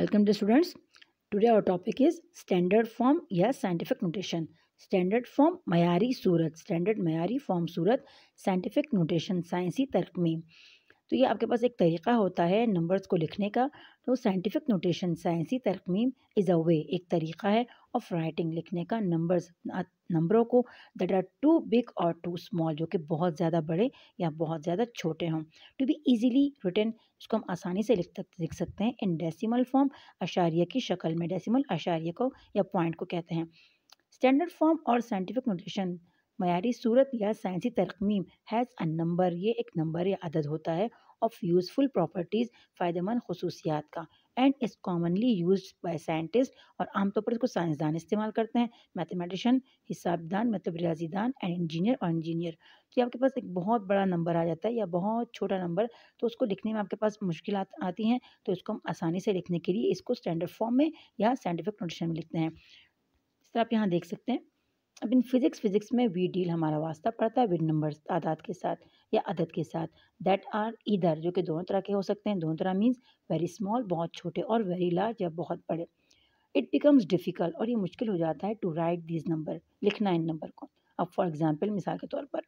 welcome to students today our topic is standard form या scientific notation standard form मयारी सूरत standard मयारी form सूरत साइंटिफिक नोटेशन साइंसी तर्क में तो ये आपके पास एक तरीका होता है नंबर्स को लिखने का तो साइंटिफिक नोटेशन साइंसी तरकमीम इज़ अ वे एक तरीका है ऑफ राइटिंग लिखने का नंबर्स नंबरों को दैट आर टू बिग और टू स्मॉल जो कि बहुत ज़्यादा बड़े या बहुत ज़्यादा छोटे हों टू बी ईजिली रिटर्न उसको हम आसानी से लिख लिख सकते हैं इन डेसिमल फॉर्म अशारिया की शक्ल में डेसीमल अशारिया को या पॉइंट को कहते हैं स्टैंडर्ड फॉर्म और साइंटिफिक नोटेशन मैारी सूरत या साइंसी तरकमीम हैज़ अ नंबर ये एक नंबर या अदद होता है ऑफ यूज़फुल प्रॉपर्टीज़ फ़ायदेमंद खसूसियात का and is commonly use by scientist और आमतौर पर इसको साइंसदान इस्तेमाल करते हैं मैथमेटिशन हिसाबदान मतलब रियाजीदान एंड इंजीनियर और इंजीनियर कि तो आपके पास एक बहुत बड़ा नंबर आ जाता है या बहुत छोटा नंबर तो उसको लिखने में आपके पास मुश्किल आती हैं तो इसको हम आसानी से लिखने के लिए इसको स्टैंडर्ड फॉर्म में या साइंटिफिक नोटेशन में लिखते हैं इस तरह आप यहाँ देख सकते हैं अब इन फिज़िक्स फिज़िक्स में वी डील हमारा वास्ता पड़ता है विद नंबर आदात के साथ या अदद के साथ दैट आर इधर जो कि दोनों तरह के हो सकते हैं दोनों तरह मीन्स वेरी स्मॉल बहुत छोटे और वेरी लार्ज या बहुत बड़े इट बिकम्स डिफ़िकल्ट और ये मुश्किल हो जाता है टू राइट दिस नंबर लिखना इन नंबर को अब फॉर एग्ज़ाम्पल मिसाल के तौर पर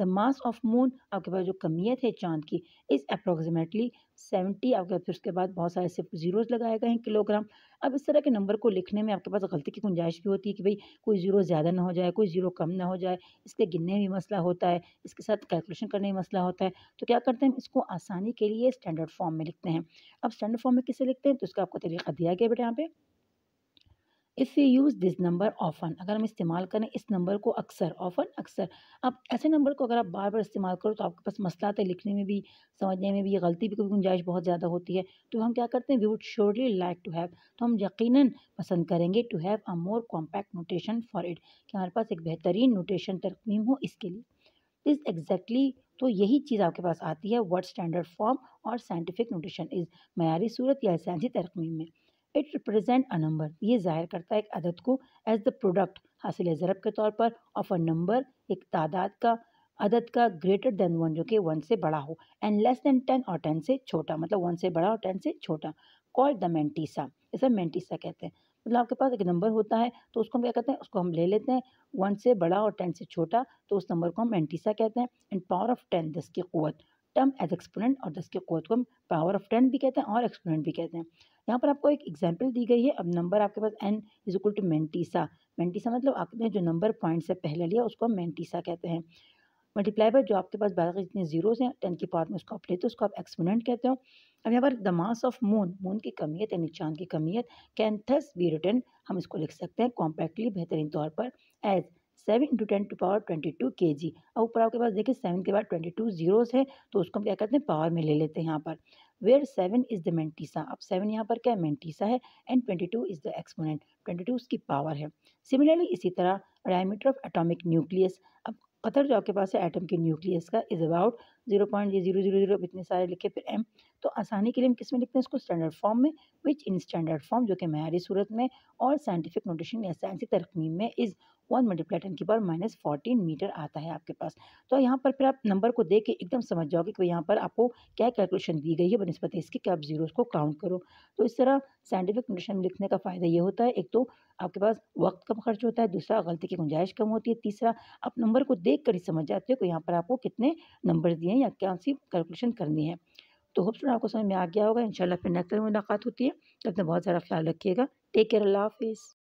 द मास ऑफ मून आपके पास जो कमियत है चांद की इस अप्रोक्सीमेटली सेवेंटी आपके फिर उसके बाद बहुत सारे सिर्फ जीरोज लगाए गए हैं किलोग्राम अब इस तरह के नंबर को लिखने में आपके पास गलती की गुंजाइश भी होती है कि भाई कोई ज़ीरो ज़्यादा ना हो जाए कोई ज़ीरो कम ना हो जाए इसके गिनने में मसला होता है इसके साथ कैलकुलेशन करने में मसला होता है तो क्या करते हैं इसको आसानी के लिए स्टैंडर्ड फॉर्म में लिखते हैं अब स्टैंडर्ड फॉर्म में किसे लिखते हैं तो उसका आपको तरीका दिया गया बेटा यहाँ पे if you use this number often अगर हम इस्तेमाल करें इस नंबर को अक्सर ऑफन अक्सर अब ऐसे नंबर को अगर आप बार बार इस्तेमाल करो तो आपके पास मसला आता है लिखने में भी समझने में भी गलती भी कभी गुंजाइश बहुत ज़्यादा होती है तो हम क्या करते हैं we would surely like to have तो हम यकीन पसंद करेंगे to have a more compact notation for it कि हमारे पास एक बेहतरीन नोटेशन तरमीम हो इसके लिए दिस एग्जैक्टली तो यही चीज़ आपके पास आती है वर्ड स्टैंडर्ड फॉर्म और साइंटिफिक नोटेशन इज़ मैारी सूरत या साइंसी तरमीम में इट रिप्रेजेंट अ नंबर ये जाहिर करता है एक अदद को एज द प्रोडक्ट हासिल ज़रब के तौर पर ऑफ अ नंबर एक तादाद का अदद का ग्रेटर देन वन जो कि वन से बड़ा हो एंड लेस देन टेन और टेन से छोटा मतलब वन से बड़ा और टेन से छोटा कॉल्ड द मैंटीसा इसे मेंटीसा कहते हैं मतलब आपके पास एक नंबर होता है तो उसको हम क्या कहते हैं उसको हम ले लेते हैं वन से बड़ा और टेन से छोटा तो उस नंबर को हम एंटीसा कहते हैं एंड पावर ऑफ टेन दस की क़वत टर्म एज एक्सपोनेंट और दस के कोत को हम पावर ऑफ टेन भी कहते हैं और एक्सपोनेंट भी कहते हैं यहाँ पर आपको एक एग्जाम्पल दी गई है अब नंबर आपके पास N is equal to mantissa mantissa मतलब आपने जो नंबर पॉइंट से पहले लिया उसको हम मेंटीसा कहते हैं मल्टीप्लाई बाय जो आपके पास के जितने जीरोज हैं टेन की पावर में उसको आप लेते हो उसको आप एक्सपोनेंट कहते हो अब यहाँ पर the mass of moon moon की कमियत यानी चांद की कमियत कैंथस बी रिटर्न हम इसको लिख सकते हैं कॉम्पैक्टली बेहतरीन तौर पर as seven into ten to power twenty two K G अब ऊपर आपके पास देखिए सेवन के बाद ट्वेंटी टू जीरोज़ है तो उसको हम क्या करते हैं पावर में ले लेते हैं यहाँ पर where seven is the mantissa अब सेवन यहाँ पर क्या है मेंटीसा है and twenty two is the exponent twenty two उसकी पावर है सिमिलरली इसी तरह डायमीटर ऑफ एटॉमिक न्यूक्लियस अब कतर जो आपके पास है एटम के न्यूक्लियस का इज़ अबाउट जीरो पॉइंट ये जीरो जीरो जीरो इतने सारे लिखे फिर एम तो आसानी के लिए हम किस में लिखते हैं इसको स्टैंडर्ड फॉर्म में विच इन स्टैंडर्ड फॉर्म जो कि मैारी सूरत में और साइंटिफिक नोटेशन या साइंसी तरकीम में इज़ वन मल्टीप्लाई टेन की पावर माइनस फोर्टीन मीटर आता है आपके पास तो यहाँ पर फिर आप नंबर को देख के एकदम समझ जाओगे कि यहाँ पर आपको क्या कैलकुलेशन दी गई है बनस्पति इसकी कि आप जीरोज़ को काउंट करो तो इस तरह साइंटिफिक नोटेशन लिखने का फ़ायदा ये होता है एक तो आपके पास वक्त कम खर्च होता है दूसरा गलती की गुंजाइश कम होती है तीसरा आप नंबर को देख कर ही समझ जाते हो कि यहाँ पर आपको कितने नंबर दिए है या क्या सी कैलकुलेशन करनी है तो होप आपको समझ में आ गया होगा इंशाल्लाह फिर नेक्स्ट मुलाकात होती है तब तक बहुत सारा ख्याल रखिएगा टेक केयर अल्लाह हाफिज़